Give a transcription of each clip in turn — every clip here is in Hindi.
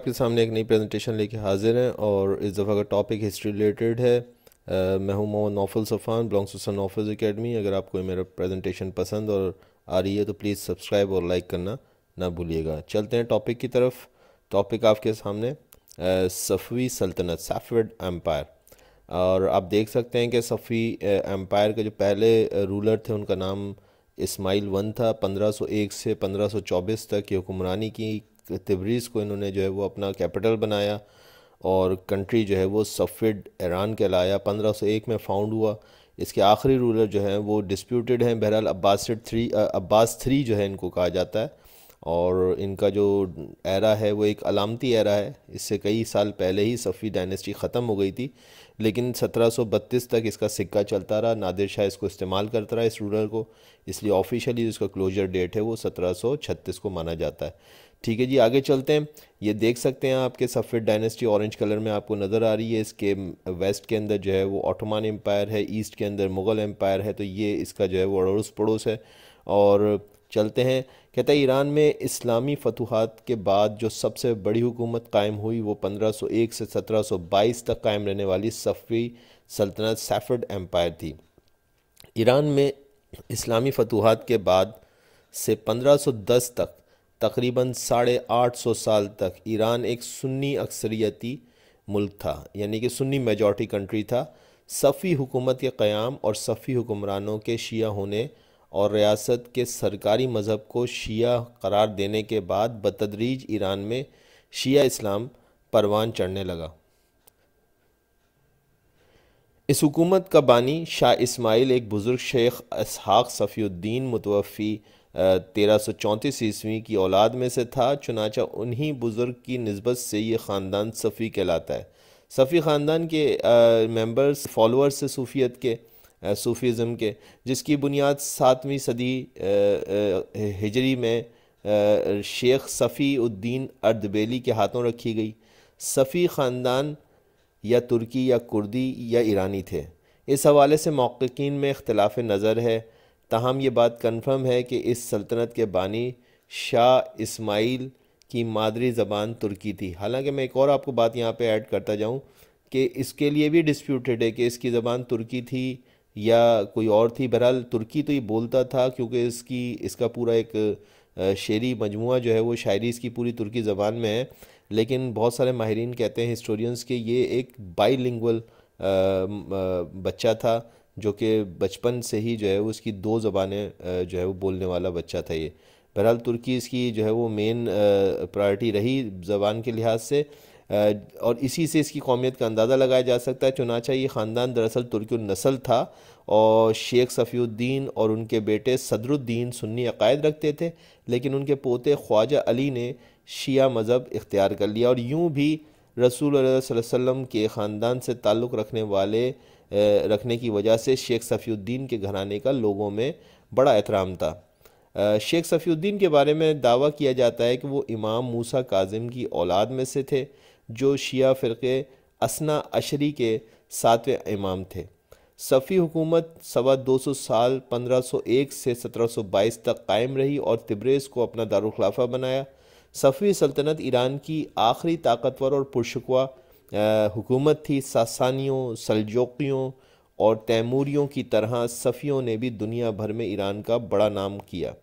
आपके सामने एक नई प्रेजेंटेशन लेके हाजिर हैं और इस दफ़ा का टॉपिक हिस्ट्री रिलेटेड है आ, मैं हूं Mohammed Naufal Safan belong Susan Naufal's academy अगर आपको मेरा प्रेजेंटेशन पसंद और आ रही है तो प्लीज़ सब्सक्राइब और लाइक करना ना भूलिएगा चलते हैं टॉपिक की तरफ टॉपिक आपके सामने सफ़वी सल्तनत सफ़ेड एम्पायर और आप देख सकते हैं कि सफ़ी एम्पायर के जो पहले रूलर थे उनका नाम इस्माइल वन था 1501 से 1524 तक ये हुक्मरानी की तबरीज़ को इन्होंने जो है वो अपना कैपिटल बनाया और कंट्री जो है वो सफ़ेड ईरान कहलाया पंद्रह सौ एक में फाउंड हुआ इसके आखिरी रूलर जो हैं वो डिस्प्यूटेड हैं बहरहाल अब्बासड थ्री अब्बास थ्री जो है इनको कहा जाता है और इनका जो एरा है वो एक अलामती एरा है इससे कई साल पहले ही सफ़ी डायनेस्टी ख़त्म हो गई थी लेकिन 1732 तक इसका सिक्का चलता रहा नादिर शाह इसको इस्तेमाल करता रहा इस रूलर को इसलिए ऑफिशियली इसका क्लोजर डेट है वो 1736 को माना जाता है ठीक है जी आगे चलते हैं ये देख सकते हैं आपके सफ़ेद डायनेस्टी ऑरेंज कलर में आपको नज़र आ रही है इसके वेस्ट के अंदर जो है वो ऑटोमान एम्पायर है ईस्ट के अंदर मुग़ल एम्पायर है तो ये इसका जो है वो अड़ोस पड़ोस है और चलते हैं कहता है ईरान में इस्लामी फतूहत के बाद जो सबसे बड़ी हुकूमत कायम हुई वो 1501 से 1722 तक कायम रहने वाली सफ़ी सल्तनत सैफर्ड एम्पायर थी ईरान में इस्लामी फतूहत के बाद से 1510 तक तकरीबन साढ़े आठ सौ साल तक ईरान एक सुन्नी अक्सरियती मुल्क था यानी कि सुन्नी मेजॉरिटी कंट्री था सफ़ी हुकूमत के क़्याम और सफ़ी हुक्मरानों के शिया होने और रियासत के सरकारी मज़हब को शिया करार देने के बाद बतदरीज ईरान में शिया इस्लाम परवान चढ़ने लगा इस हुकूमत का बानी शाह इस्माइल एक बुज़ुर्ग शेख इसहाक़ सफ़ीद्दीन मुतवफ़ी तेरह सौ चौंतीस ईस्वी की औलाद में से था चुनाचा उन्हीं बुज़ुर्ग की नस्बत से ये ख़ानदान सफ़ी कहलाता है सफ़ी ख़ानदान के मेंबर्स फॉलोअर्स से सूफियत के सूफीज़म के जिसकी बुनियाद सातवीं सदी हिजरी में शेख सफ़ी उद्दीन अर्दबेली के हाथों रखी गई सफ़ी ख़ानदान या तुर्की या कुर्दी या ईरानी थे इस हवाले से मौक़िन में इख्तलाफ नज़र है ताहम ये बात कन्फर्म है कि इस सल्तनत के बानी शाह इसमाइल की मादरी ज़बान तुर्की थी हालांकि मैं एक और आपको बात यहाँ पे ऐड करता जाऊँ कि इसके लिए भी डिस्प्यूटेड है कि इसकी ज़बान तुर्की थी या कोई और थी बहरहाल तुर्की तो ये बोलता था क्योंकि इसकी इसका पूरा एक शेरी मजमु जो है वो शायरी इसकी पूरी तुर्की ज़बान में है लेकिन बहुत सारे माहरीन कहते हैं हिस्टोरियंस के ये एक बाईलिंगुअल बच्चा था जो कि बचपन से ही जो है वो उसकी दो ज़बानें जो है वो बोलने वाला बच्चा था ये बहरहाल तुर्की इसकी जो है वो मेन प्रायर्टी रही ज़बान के लिहाज से और इसी से इसकी कौमियत का अंदाज़ा लगाया जा सकता है चुनाचा ये ख़ानदान दरअसल तुर्की नस्ल था और शेख सफ़ीद्दीन और उनके बेटे सदरुद्दीन सुन्नी अकायद रखते थे लेकिन उनके पोते ख्वाजा अली ने शिया मज़हब इख्तियार कर लिया और यूँ भी रसूल वसम के ख़ानदान से ताल्लुक़ रखने वाले रखने की वजह से शेख सफीद्दीन के घराने का लोगों में बड़ा एहतराम था शेख सफ़ीद्दीन के बारे में दावा किया जाता है कि वो इमाम मूसा काजिम की औलाद में से थे जो शिया फ़िरके असना अशरी के सातवें इमाम थे सफ़ी हुकूमत सवा दो सौ साल पंद्रह सौ एक से सत्रह सौ बाईस तक कायम रही और तिब्रेज़ को अपना दारुखलाफा बनाया सफ़ी सल्तनत ईरान की आखिरी ताकतवर और पुरशुवा हुकूमत थी सासानियों सलजोकियों और तैमूरियों की तरह सफ़ियों ने भी दुनिया भर में ईरान का बड़ा नाम किया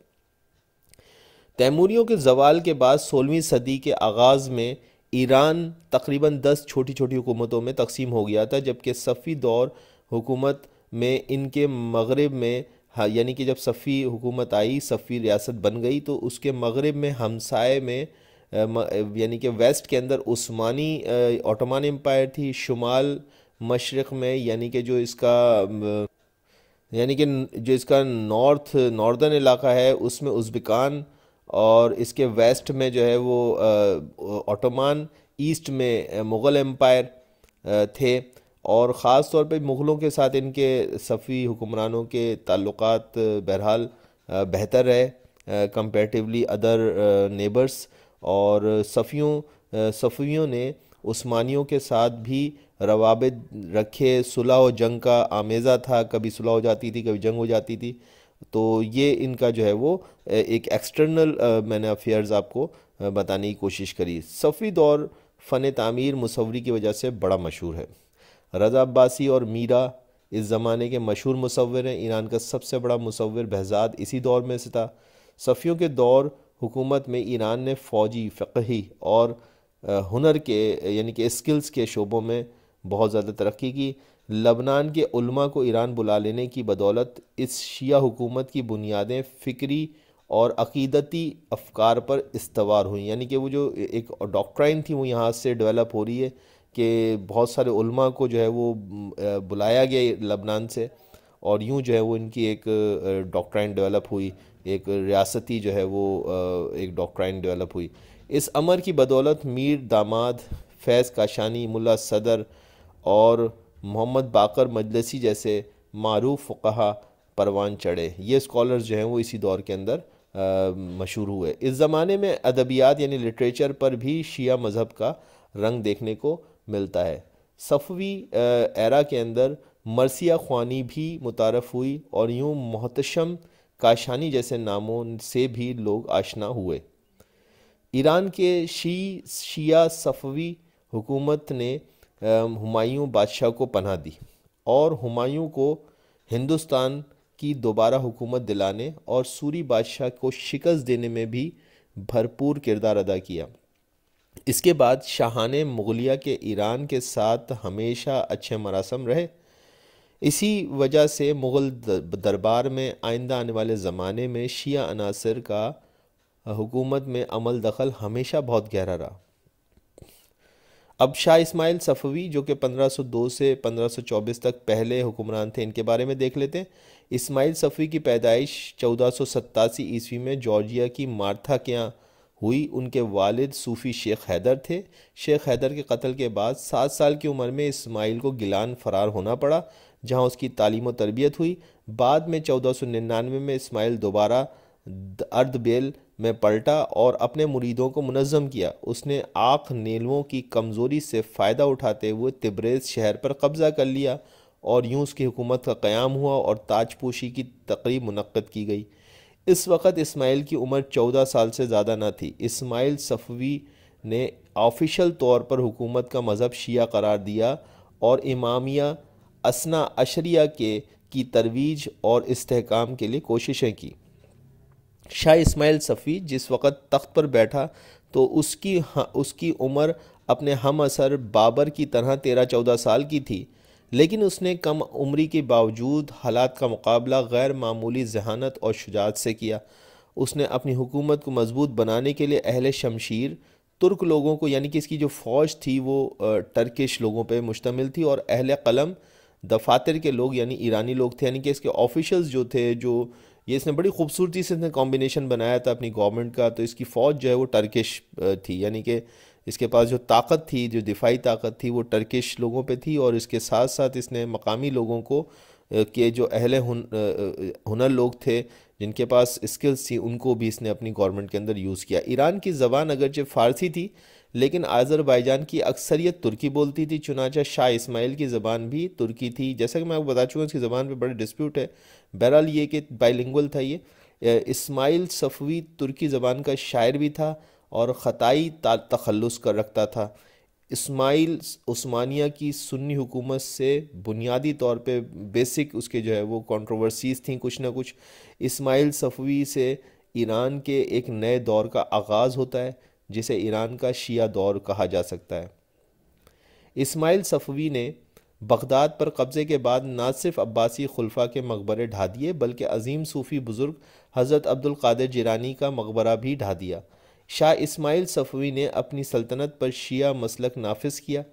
तैमूरियों के जवाल के बाद सोलहवीं सदी के आगाज़ में ईरान तकरीबन दस छोटी छोटी हुकूमतों में तकसीम हो गया था जबकि सफ़ी दौर हुकूमत में इनके मगरब में यानी कि जब सफ़ी हुकूमत आई सफ़ी रियासत बन गई तो उसके मगरब में हमसाए में यानी कि वेस्ट के अंदर उस्मानी ओटोमान एम्पायर थी शुमाल मशरक़ में यानी कि जो इसका यानी कि जो इसका नॉर्थ नॉर्दर्न इलाका है उसमें उज़्बेकान और इसके वेस्ट में जो है वो ओटोमान ईस्ट में मुग़ल एम्पायर थे और ख़ास तौर पे मुग़लों के साथ इनके सफ़ी हुक्मरानों के ताल्लुकात बहरहाल बेहतर रहे कंपेरेटिवली अदर नेबर्स और सफ़ियों सफ़ियों ने उस्मानियों के साथ भी रवाबित रखे सुलह व जंग का आमेज़ा था कभी सुलह हो जाती थी कभी जंग हो जाती थी तो ये इनका जो है वो एक एक्सटर्नल मैंने अफेयर्स आपको बताने की कोशिश करी सफ़ी दौर फ़न तमीर मसवरी की वजह से बड़ा मशहूर है रज़ा अब्बासी और मीरा इस ज़माने के मशहूर मसवर हैं ईरान का सबसे बड़ा मसवर बहजाद इसी दौर में से था सफ़ियों के दौर हुकूमत में ईरान ने फ़ौजी फ़कही और हुनर के यानी कि स्किल्स के शोबों में बहुत ज़्यादा तरक्की की लबनान के उलमा को ईरान बुला लेने की बदौलत इस शिया हुकूमत की बुनियादें फ़िक्री और अकीदती अफकार पर इस्तवार हुई यानी कि वो जो एक डॉक्ट्राइन थी वो यहाँ से डेवलप हो रही है कि बहुत सारे उलमा को जो है वो बुलाया गया लबनान से और यूँ जो है वो इनकी एक डॉक्ट्राइन डेवलप हुई एक रियासती जो है वो एक डॉक्ट्राइन डेवलप हुई इस अमर की बदौलत मीर दामाद फैज़ काशानी मुला सदर और मोहम्मद बाकर मजलसी जैसे मरूफ फ़कहा परवान चढ़े ये स्कॉलर्स जो हैं वो इसी दौर के अंदर मशहूर हुए इस ज़माने में अदबियात यानी लिटरेचर पर भी शिया मज़हब का रंग देखने को मिलता है सफ़वी एरा के अंदर मरसिया ख्वानी भी मुतारफ़ हुई और यूं मोहतशम काशानी जैसे नामों से भी लोग आशना हुए ईरान के शी शिया सफ़वी हुकूमत ने हुमायूं बादशाह को पना दी और हुमायूं को हिंदुस्तान की दोबारा हुकूमत दिलाने और सूरी बादशाह को शिकस्त देने में भी भरपूर किरदार अदा किया इसके बाद शाहान मुगलिया के ईरान के साथ हमेशा अच्छे मरासम रहे इसी वजह से मुग़ल दरबार में आइंदा आने वाले ज़माने में शिया अनासर का हुकूमत में अमल दखल हमेशा बहुत गहरा रहा अब शाह इस्माइल सफ़वी जो कि 1502 से 1524 तक पहले हुक्मरान थे इनके बारे में देख लेते हैं इस्माइल सफ़वी की पैदाइश चौदह ईस्वी में जॉर्जिया की मार्था के यहाँ हुई उनके वालिद सूफ़ी शेख हैदर थे शेख हैदर के कत्ल के बाद सात साल की उम्र में इस्माइल को गिलान फरार होना पड़ा जहां उसकी तालीम और तरबियत हुई बाद में चौदह सौ निन्यानवे में इस्माइल दोबारा अर्दबेल में पलटा और अपने मुरीदों को मुनज़म किया उसने आँख नीलों की कमज़ोरी से फ़ायदा उठाते हुए तिब्रेज़ शहर पर कब्ज़ा कर लिया और यूँ उसकी हुकूमत का क़्याम हुआ और ताजपोशी की तकरीब मनक़द की गई इस वक्त इस्माइल की उम्र चौदह साल से ज़्यादा न थी इस्माइल सफ़वी ने ऑफिशियल तौर पर हुकूमत का मज़हब शिया करार दिया और इमामिया असना अशरिया के की तरवीज और इसकाम के लिए कोशिशें की शाह इस्माइल सफ़ी जिस वक़्त तख्त पर बैठा तो उसकी उसकी उम्र अपने हम असर बाबर की तरह तेरह चौदह साल की थी लेकिन उसने कम उम्री के बावजूद हालात का मुकाबला गैर मामूली जहानत और शुजात से किया उसने अपनी हुकूमत को मजबूत बनाने के लिए अहल शमशीर तुर्क लोगों को यानी कि इसकी जो फ़ौज थी वो टर्किश लोगों पर मुश्तमिल थी और अहल कलम दफातर के लोग यानी ईरानी लोग थे यानी कि इसके ऑफिशल्स जो थे जो ये इसने बड़ी खूबसूरती से इसने कॉम्बिनेशन बनाया था अपनी गवर्नमेंट का तो इसकी फ़ौज जो है वो टर्किश थी यानी कि इसके पास जो ताकत थी जो दिफाई ताकत थी वो टर्किश लोगों पे थी और इसके साथ साथ इसने मकामी लोगों को के जो अहले हुन, हुनर लोग थे जिनके पास स्किल्स थी उनको भी इसने अपनी गवर्नमेंट के अंदर यूज़ किया ईरान की ज़बान अगरचे फ़ारसी थी लेकिन आज़रबाईजान की अक्सरियत तुर्की बोलती थी चुनाचा शाह इस्माइल की ज़बान भी तुर्की थी जैसा कि मैं आपको बता चुका हूँ इसकी ज़बान पर बड़े डिस्प्यूट है बहरहाल ये कि बाइलिंगल था ये इस्माइल सफ़वी तुर्की ज़बान का शायर भी था और ख़ताई तखलस कर रखता था इस्माइल उस्मानिया की सुन्नी हुकूमत से बुनियादी तौर पे बेसिक उसके जो है वो कंट्रोवर्सीज थी कुछ ना कुछ इस्माइल सफ़वी से ईरान के एक नए दौर का आगाज़ होता है जिसे ईरान का शिया दौर कहा जा सकता है इस्माइल सफ़वी ने बगदाद पर कब्ज़े के बाद ना सिर्फ अब्बासी खुलफा के मकबरे ढा दिए बल्कि अजीम सूफ़ी बुज़ुर्ग हज़रत अब्दुल कादिर का मकबरा भी ढा दिया शाह इस्माइल सफ़वी ने अपनी सल्तनत पर शिया मसलक नाफिस किया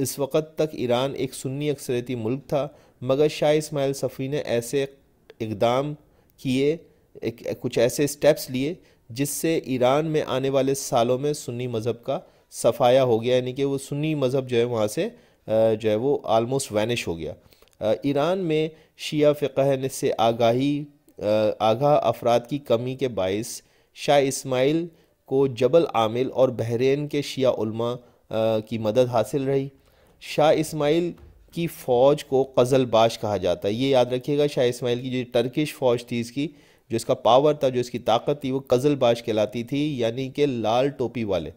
इस वक्त तक ईरान एक सुन्नी अक्सरती मुल्क था मगर शाह इस्माइल सफ़वी ने ऐसे इकदाम किए कुछ ऐसे स्टेप्स लिए जिससे ईरान में आने वाले सालों में सुन्नी मज़हब का सफाया हो गया यानी कि वो सुन्नी मज़हब जो है वहाँ से जो है वो आलमोस्ट वैनिश हो गया ईरान में शिया फ़िकह से आगाही आगाह अफराद की कमी के बायस शाह इस्माइल को जबल आमिल और बहरीन के शिया उलमा की मदद हासिल रही शाह इस्माइल की फ़ौज को कज़लबाश कहा जाता है ये याद रखिएगा शाह इसमाइल की जो टर्किश फ़ौज थी इसकी जो इसका पावर था जो इसकी ताकत थी वो कज़लबाश कहलाती थी यानी कि लाल टोपी वाले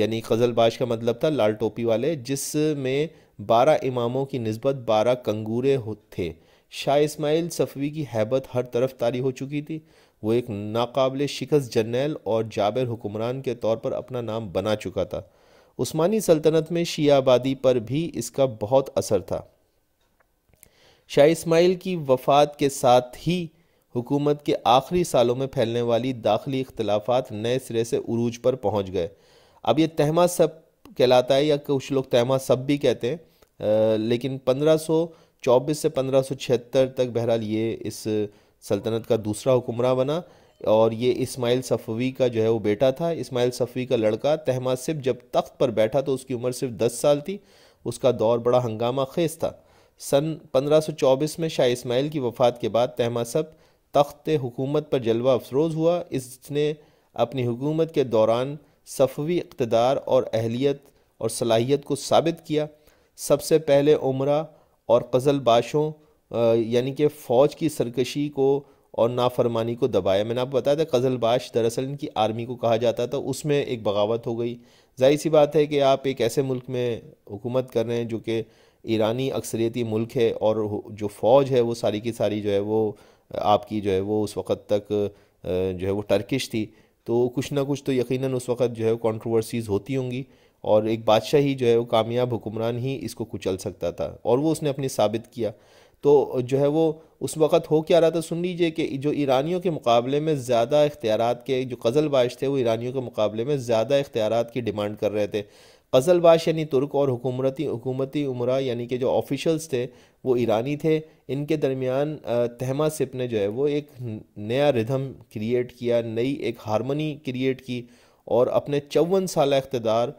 यानी कज़लबाश का मतलब था लाल टोपी वाले जिसमें बारह इमामों की नस्बत बारह कंगूरे थे शाह इस्माइल सफ़वी की हैबत हर तरफ तारी हो चुकी थी वो एक नाकबिल शिकस्त जर्नैल और जाबिर हुक्मरान के तौर पर अपना नाम बना चुका था उस्मानी सल्तनत में शी आबादी पर भी इसका बहुत असर था शाह इस्माइल की वफात के साथ ही हुकूमत के आखिरी सालों में फैलने वाली दाखिली इख्तलाफात नए सिरे से उरूज पर पहुंच गए अब ये तहमा सब कहलाता है या कुछ लोग तहमा सब भी कहते हैं आ, लेकिन 1524 से 1576 तक बहरहाल ये इस सल्तनत का दूसरा हुक्मरान बना और ये इस्माइल सफ़वी का जो है वो बेटा था इस्माइल सफ़वी का लड़का तहमासिब जब तख्त पर बैठा तो उसकी उम्र सिर्फ दस साल थी उसका दौर बड़ा हंगामा खेज था सन 1524 में शाह इस्माइल की वफ़ात के बाद तहमासब तख्त हुकूमत पर जलवा अफरोज़ हुआ इसने अपनी हुकूमत के दौरान सफ़वी इकतदार और अहलियत और सलाहियत को साबित किया सबसे पहले उम्र और कज़ल बाशों यानी कि फ़ौज की सरकशी को और नाफरमानी को दबाया मैंने आपको बताया था कज़लबाश दरअसल इनकी आर्मी को कहा जाता था उसमें एक बगावत हो गई जाहिर सी बात है कि आप एक ऐसे मुल्क में हुकूमत कर रहे हैं जो कि ईरानी अक्सरियती मुल्क है और जो फ़ौज है वो सारी की सारी जो है वो आपकी जो है वो उस वक़्त तक जो है वो टर्किश थी तो कुछ ना कुछ तो यकीनन उस वक़्त जो है कंट्रोवर्सीज़ होती होंगी और एक बादशाह ही जो है वो कामयाब हुक्मरान ही इसको कुचल सकता था और वो उसने अपनी साबित किया तो जो है वो उस वक़्त हो क्या रहा था सुन लीजिए कि जो ईरानियों के मुकाबले में ज़्यादा इख्तियार के जो बाश थे वो ईरानियों के मुकाबले में ज़्यादा इख्तियार की डिमांड कर रहे थे बाश यानी तुर्क और हुकूमती हुकूमती उमरा यानी कि जो ऑफिशल्स थे वो ईरानी थे इनके दरमियान तहमा सिप ने जो है वो एक नया रिधम क्रिएट किया नई एक हारमोनी क्रिएट की और अपने चौवन साल इकतदार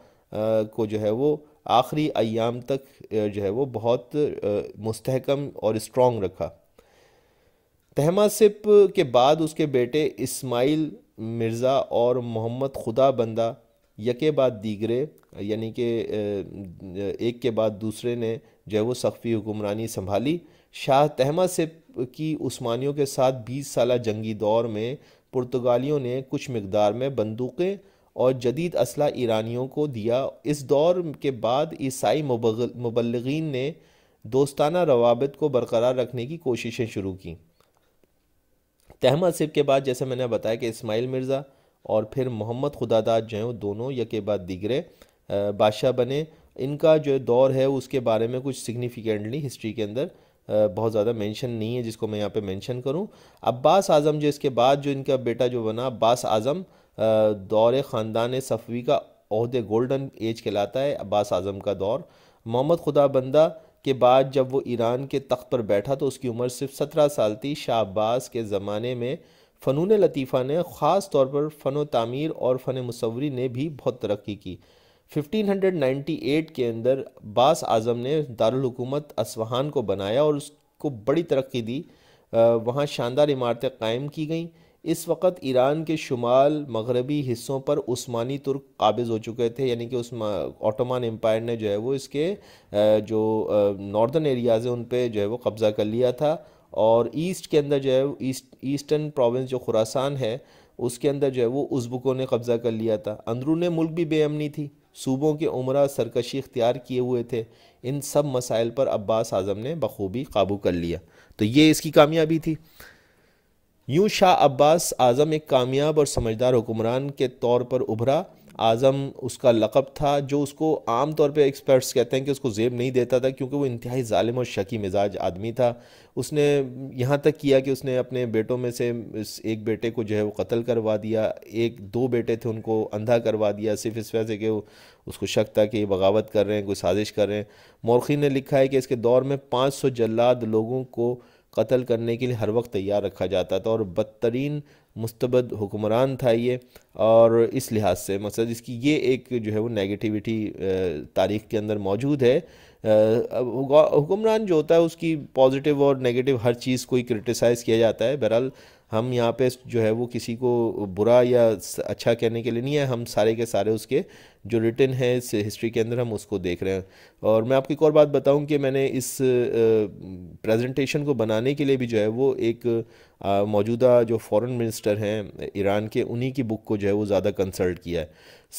को जो है वो आखिरी अयाम तक जो है वो बहुत मुस्तकम और स्ट्रॉन्ग रखा तहमासिप के बाद उसके बेटे इस्माइल मिर्ज़ा और मोहम्मद खुदा बंदा यके बाद दीगरे यानी कि एक के बाद दूसरे ने जो है वो सख्फी हुकुमरानी संभाली शाह तहमासिप की उस्मानियों के साथ बीस साल जंगी दौर में पुर्तगालियों ने कुछ मकदार में बंदूकें और जदीद असला ईरानियों को दिया इस दौर के बाद ईसाई मुबलगिन ने दोस्ताना रवाबित को बरकरार रखने की कोशिशें शुरू की तहम सिब के बाद जैसे मैंने बताया कि इस्माइल मिर्ज़ा और फिर मोहम्मद खुदादाद जो हैं दोनों यके बाद दिगरे बादशाह बने इनका जो दौर है उसके बारे में कुछ सिग्निफिकेंटली हिस्ट्री के अंदर बहुत ज़्यादा मेंशन नहीं है जिसको मैं यहाँ पे मेंशन करूँ अब्बास आज़म जो इसके बाद जो इनका बेटा जो बना अब्बास आज़म दौर ख़ानदान सफ़वी का अहदे गोल्डन एज कहलाता है अब्बास आज़म का दौर मोहम्मद खुदा बंदा के बाद जब वो ईरान के तख्त पर बैठा तो उसकी उम्र सिर्फ सत्रह साल थी शाह अब्बास के ज़माने में फ़नून लतीफ़ा ने ख़ास तौर पर फ़न तमीर और फ़न मसवरी ने भी बहुत तरक्की की 1598 के अंदर बास आज़म ने दारकूमत असवाहान को बनाया और उसको बड़ी तरक्की दी वहाँ शानदार इमारतें कायम की गईं इस वक्त ईरान के शुमाल मगरबी हिस्सों पर उस्मानी तुर्क काबिज़ हो चुके थे यानी कि उस ऑटोमान एम्पायर ने जो है वो इसके जो नॉर्दर्न एरियाज़ हैं उन पर जो है वो कब्ज़ा कर लिया था और ईस्ट के अंदर जो है ईस्ट ईस्टर्न प्रोविंस जो खुरासान है उसके अंदर जो है वो उजबुकों ने कब्ज़ा कर लिया था अंदरून मुल्क भी बेअमनी थी सूबों के उम्र सरकशी इख्तियार किए हुए थे इन सब मसाइल पर अब्बास आज़म ने बखूबी काबू कर लिया तो ये इसकी कामयाबी थी यूं शाह अब्बास आज़म एक कामयाब और समझदार हुक्मरान के तौर पर उभरा आज़म उसका लकब था जो उसको आम तौर पे एक्सपर्ट्स कहते हैं कि उसको जेब नहीं देता था क्योंकि वो इंतहाई ालिम और शकी मिजाज आदमी था उसने यहाँ तक किया कि उसने अपने बेटों में से एक बेटे को जो है वो कत्ल करवा दिया एक दो बेटे थे उनको अंधा करवा दिया सिर्फ इस वजह से कि उसको शक था कि ये बगावत कर रहे हैं कोई साजिश कर रहे हैं मौरखी ने लिखा है कि इसके दौर में पाँच सौ जल्लाद लोगों को कत्ल करने के लिए हर वक्त तैयार रखा जाता था और बदतरीन मुस्तबद हुक्मरान था ये और इस लिहाज से मकसद इसकी ये एक जो है वो नेगेटिविटी तारीख़ के अंदर मौजूद है हुक्मरान जो होता है उसकी पॉजिटिव और नेगेटिव हर चीज़ को ही क्रिटिसाइज़ किया जाता है बहरहाल हम यहाँ पे जो है वो किसी को बुरा या अच्छा कहने के लिए नहीं है हम सारे के सारे उसके जो रिटर्न है इस हिस्ट्री के अंदर हम उसको देख रहे हैं और मैं आपको एक और बात बताऊं कि मैंने इस प्रेजेंटेशन को बनाने के लिए भी जो है वो एक मौजूदा जो फॉरेन मिनिस्टर हैं ईरान के उन्हीं की बुक को जो है वो ज़्यादा कंसल्ट किया है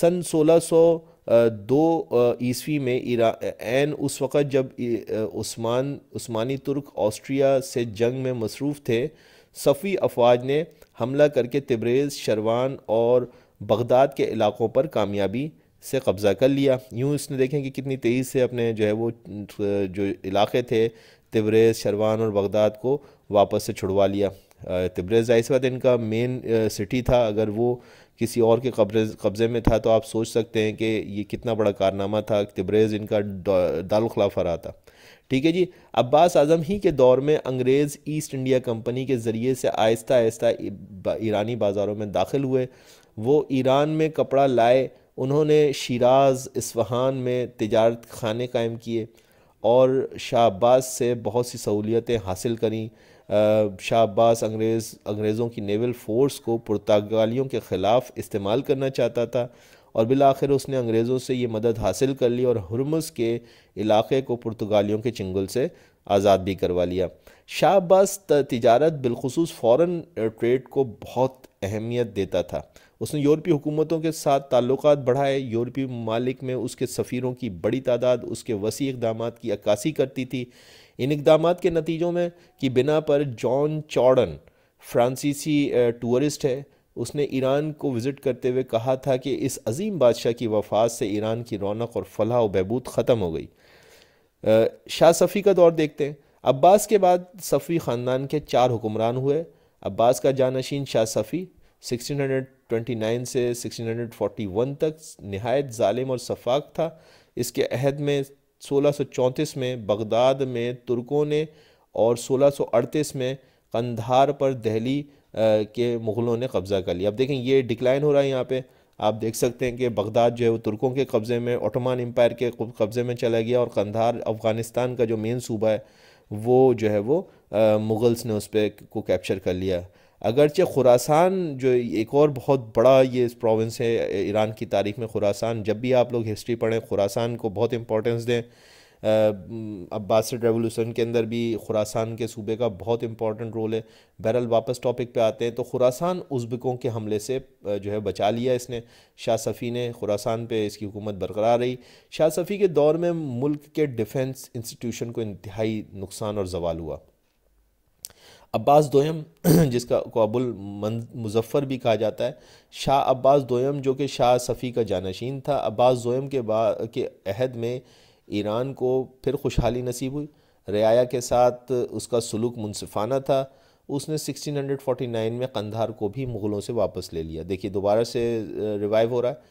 सन दो ईस्वी में एन उस वक़्त जब उस्मान उस्मानी तुर्क ऑस्ट्रिया से जंग में मसरूफ़ थे सफ़ी अफवाज ने हमला करके तिब्रेज़ शरवान और बगदाद के इलाकों पर कामयाबी से कब्ज़ा कर लिया यूँ इसने देखें कि कितनी तेज़ी से अपने जो है वो जो इलाके थे तिब्रेज़ शरवान और बगदाद को वापस से छुड़वा लिया तिब्रेज़ जाहिर सी बात इनका मेन सिटी था अगर वो किसी और के कब्जे कब्ज़े में था तो आप सोच सकते हैं कि ये कितना बड़ा कारनामा था तिब्रेज़ इनका दारुलखिलाफ़ा रहा था ठीक है जी अब्बास आज़म ही के दौर में अंग्रेज़ ईस्ट इंडिया कंपनी के ज़रिए से आहिस्ता आहिस्ता ईरानी बाज़ारों में दाखिल हुए वो ईरान में कपड़ा लाए उन्होंने शराज इसफहान में तजारत खाने कायम किए और शाह अब्बास से बहुत सी सहूलियतें हासिल करी शाह अब्बास अंग्रेज़ अंग्रेज़ों की नेवल फ़ोर्स को पुर्तगालियों के ख़िलाफ़ इस्तेमाल करना चाहता था और बिल आखिर उसने अंग्रेज़ों से ये मदद हासिल कर ली और हरमस के इलाक़े को पुर्तगालियों के चंगुल से आज़ाद भी करवा लिया शाह अब्बास तजारत बिलखसूस फ़ॉरन ट्रेड को बहुत अहमियत देता था उसने यूरोपी हुकूमतों के साथ ताल्लुकात बढ़ाए यूरोपी ममालिक में उसके सफ़ीरों की बड़ी तादाद उसके वसी इकदाम की अक्सी करती थी इन इकदाम के नतीजों में कि बिना पर जॉन चौडन फ्रांसीसी टूरिस्ट है उसने ईरान को विज़िट करते हुए कहा था कि इस अजीम बादशाह की वफात से ईरान की रौनक और फलाह व बहबूद ख़त्म हो गई शाह सफ़ी का दौर देखते हैं अब्बास के बाद सफ़ी ख़ानदान के चार हुक्मरान हुए अब्बास का जानशीन शाह सफ़ी सिक्सटीन से सिक्सटीन तक नहायत ालिम और शफाक था इसके अहद में सोलह में बगदाद में तुर्कों ने और सोलह में कंधार पर दहली के मुग़लों ने कब्ज़ा कर लिया अब देखें ये डिक्लाइन हो रहा है यहाँ पे आप देख सकते हैं कि बगदाद जो है वो तुर्कों के कब्ज़े में ओटमान एम्पायर के कब्ज़े में चला गया और कंधार अफ़गानिस्तान का जो मेन सूबा है वो जो है वो मुग़ल्स ने उस पर को कैप्चर कर लिया अगरचे खुरासान जो एक और बहुत बड़ा ये प्रोविंस है ईरान की तारीख़ में खुरासान जब भी आप लोग हिस्ट्री पढ़ें खुरासान को बहुत इंपॉर्टेंस दें अब्बास रेवोल्यूशन के अंदर भी खुरासान के सूबे का बहुत इंपॉर्टेंट रोल है बहरल वापस टॉपिक पे आते हैं तो खुरासान उज़्बकों के हमले से जो है बचा लिया इसने शाह सफ़ी ने खुरासान पे इसकी हुकूमत बरकरार रही शाह सफ़ी के दौर में मुल्क के डिफेंस इंस्टीट्यूशन को इंतहाई नुकसान और जवाल हुआ अब्बास दोयम जिसका को अबुल मुजफ़र भी कहा जाता है शाह अब्बास दोयम जो कि शाह सफ़ी का जानशीन था अब्बास दोयम के बा के अहद में ईरान को फिर खुशहाली नसीब हुई रियाया के साथ उसका सलूक मुनफाना था उसने 1649 में कंधार को भी मुग़लों से वापस ले लिया देखिए दोबारा से रिवाइव हो रहा है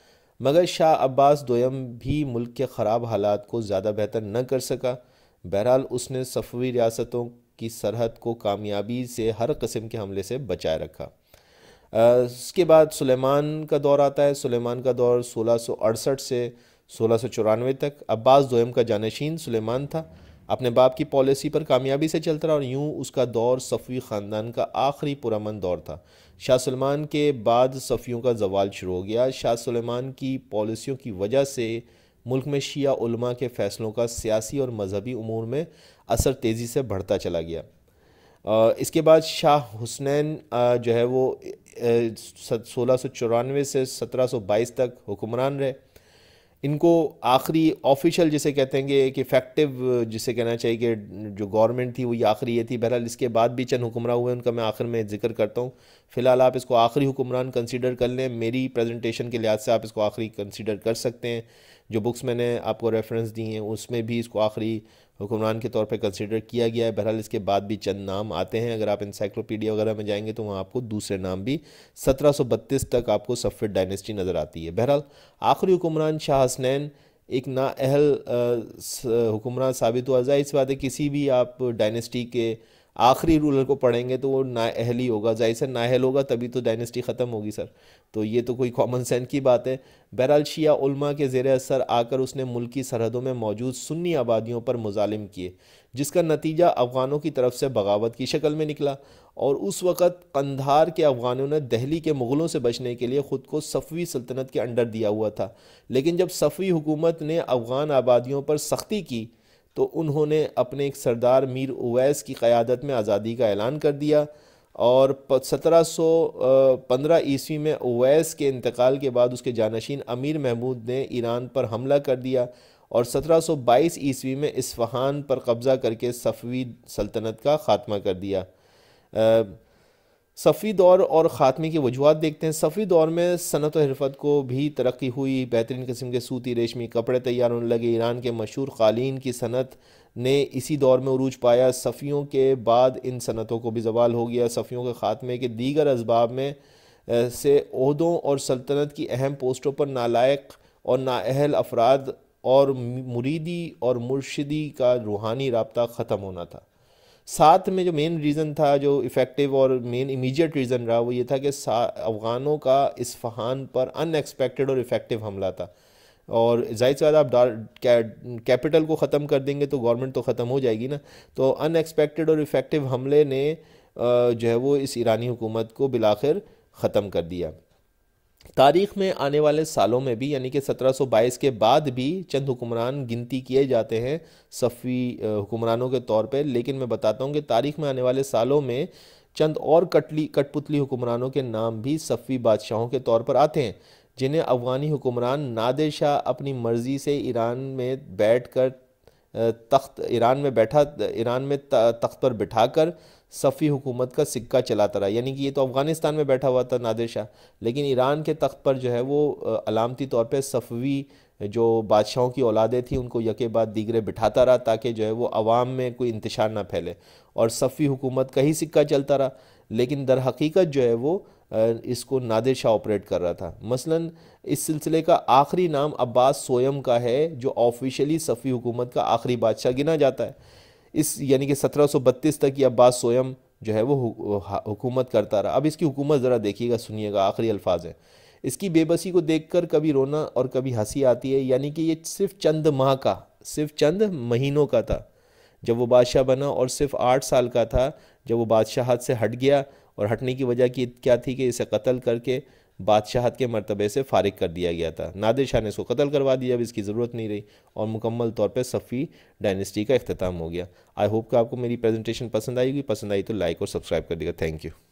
मगर शाह अब्बास दोयम भी मुल्क के ख़राब हालात को ज़्यादा बेहतर न कर सका बहरहाल उसने सफ़वी रियासतों की सरहद को कामयाबी से हर कस्म के हमले से बचाए रखा उसके बाद सुलेमान का दौर आता है सुलेमान का दौर सोलह से सोलह सौ चौरानवे तक अब्बास दोयम का जानशीन सुलेमान था अपने बाप की पॉलिसी पर कामयाबी से चलता रहा और यूँ उसका दौर सफ़ी ख़ानदान का आखिरी पुरमन दौर था शाह सलमान के बाद सफ़ियों का जवाल शुरू हो गया शाह सलमान की पॉलिसियों की वजह से मुल्क में शिया उलमा के फ़ैसलों का सियासी और मजहबी अमूर में असर तेज़ी से बढ़ता चला गया इसके बाद शाह हुसनैन जो है वो सोलह सौ चौरानवे से सत्रह सौ बाईस तक हुक्मरान रहे इनको आखिरी ऑफिशियल जिसे कहते हैं कि इफेक्टिव जिसे कहना चाहिए कि जो गवर्नमेंट थी वो ये आखिरी ये थी बहरहाल इसके बाद भी चंद हुक्मरान हुए उनका मैं आखिर में जिक्र करता हूँ फ़िलहाल आप इसको आखिरी हुक्मरान कंसीडर कर लें मेरी प्रेजेंटेशन के लिहाज से आप इसको आखिरी कंसीडर कर सकते हैं जो बुक्स मैंने आपको रेफरेंस दी हैं उसमें भी इसको आखिरी हुक्मरान के तौर पे कंसिडर किया गया है बहरहाल इसके बाद भी चंद नाम आते हैं अगर आप इंसाइक्लोपीडिया वगैरह में जाएंगे तो वहाँ आपको दूसरे नाम भी 1732 तक आपको सफ़ेद डायनेस्टी नज़र आती है बहरहाल आखिरी हुक्मरान शाह हसनैन एक नाअहल हुक्मरान साबित हुआ जाए इस बात है किसी भी आप डायनेस्टी के आखिरी रूलर को पढ़ेंगे तो वो नाअहल ही होगा जाहिर सर नाअहल होगा तभी तो डायनेस्टी ख़त्म होगी सर तो ये तो कोई कॉमन सेंस की बात है बहरहाल शिया उलमा के जेर असर आकर उसने मुल्क सरहदों में मौजूद सुन्नी आबादियों पर मुजालिम किए जिसका नतीजा अफ़गानों की तरफ से बगावत की शक्ल में निकला और उस वक़्त कंधार के अफ़गानों ने दहली के मुग़लों से बचने के लिए ख़ुद को सफ़वी सल्तनत के अंडर दिया हुआ था लेकिन जब सफ़वी हुकूमत ने अफ़गान आबादियों पर सख्ती की तो उन्होंने अपने एक सरदार मीर उवैस की क़्यादत में आज़ादी का ऐलान कर दिया और सत्रह सौ पंद्रह ईस्वी में अवैस के इंतकाल के बाद उसके जानशीन अमीर महमूद ने ईरान पर हमला कर दिया और 1722 ईस्वी में इस्फहान पर कब्ज़ा करके सफ़वी सल्तनत का ख़ात्मा कर दिया सफ़ी दौर और ख़ात्मे की वजूहत देखते हैं सफ़ी दौर में सनत और हरफत को भी तरक्की हुई बेहतरीन किस्म के सूती रेशमी कपड़े तैयार होने लगे ईरान के मशहूर क़ालीन की सनत ने इसी दौर में अरूज पाया सफ़ियों के बाद इन सनतों को भी जवाल हो गया सफ़ियों के ख़ात्मे के दीगर इसबाब में से अहदों और सल्तनत की अहम पोस्टों पर नालायक और नाअहल अफराद और मुरीदी और मुर्शदी का रूहानी रबता ख़त्म होना था साथ में जो मेन रीज़न था जो इफ़ेक्टिव और मेन इमीडिएट रीज़न रहा वो ये था कि अफ़गानों का इस्फहान पर अनएक्सपेक्टेड और इफ़ेक्टिव हमला था और जाहिर सी बात आप कैपिटल को ख़त्म कर देंगे तो गवर्नमेंट तो ख़त्म हो जाएगी ना तो अनएक्सपेक्टेड और इफ़ेक्टिव हमले ने जो है वो इस ईरानी हुकूमत को बिलाखिर ख़त्म कर दिया तारीख में आने वाले सालों में भी यानी कि 1722 के बाद भी चंद हुक्मरान गिनती किए जाते हैं सफ़ी हुक्मरानों के तौर पे लेकिन मैं बताता हूँ कि तारीख में आने वाले सालों में चंद और कटली कठपुतली हुक्मरानों के नाम भी सफ़ी बादशाहों के तौर पर आते हैं जिन्हें अफगानी हुक्मरान नाद शाह अपनी मर्ज़ी से ईरान में बैठ कर तख्त ईरान में बैठा ईरान में तख्त पर बिठा सफ़ी हुकूमत का सिक्का चलाता रहा यानी कि ये तो अफ़गानिस्तान में बैठा हुआ था नादिर शाह लेकिन ईरान के तख्त पर जो है वो अलामती तौर पर सफ़वी जो बादशाहों की औलादें थी उनको यके बाद दीगरे बिठाता रहा ताकि जो है वो आवाम में कोई इंतशार ना फैले और सफ़ी हुकूमत का ही सिक्का चलता रहा लेकिन दर हकीकत जो है वो इसको नादिर शाह ऑपरेट कर रहा था मसलन इस सिलसिले का आखिरी नाम अब्बास सोयम का है जो ऑफिशियली सफ़ी हुकूमत का आखिरी बादशाह गिना जाता है इस यानी कि 1732 तक ये अब्बास सोयम जो है वो हुकूमत करता रहा अब इसकी हुकूमत ज़रा देखिएगा सुनिएगा आखिरी अल्फाज हैं इसकी बेबसी को देखकर कभी रोना और कभी हंसी आती है यानी कि ये सिर्फ चंद माह का सिर्फ चंद महीनों का था जब वो बादशाह बना और सिर्फ आठ साल का था जब वो बादशाह हाथ से हट गया और हटने की वजह की क्या थी कि इसे कत्ल करके बादशाहत के मरतबे से फारिग कर दिया गया था नादिर शाह ने इसको कत्ल करवा दिया अब इसकी ज़रूरत नहीं रही और मुकम्मल तौर पर सफ़ी डायनेस्टी का अख्ताम हो गया आई होप कि आपको मेरी प्रेजेंटेशन पसंद आएगी पसंद आई तो लाइक और सब्सक्राइब कर देगा थैंक यू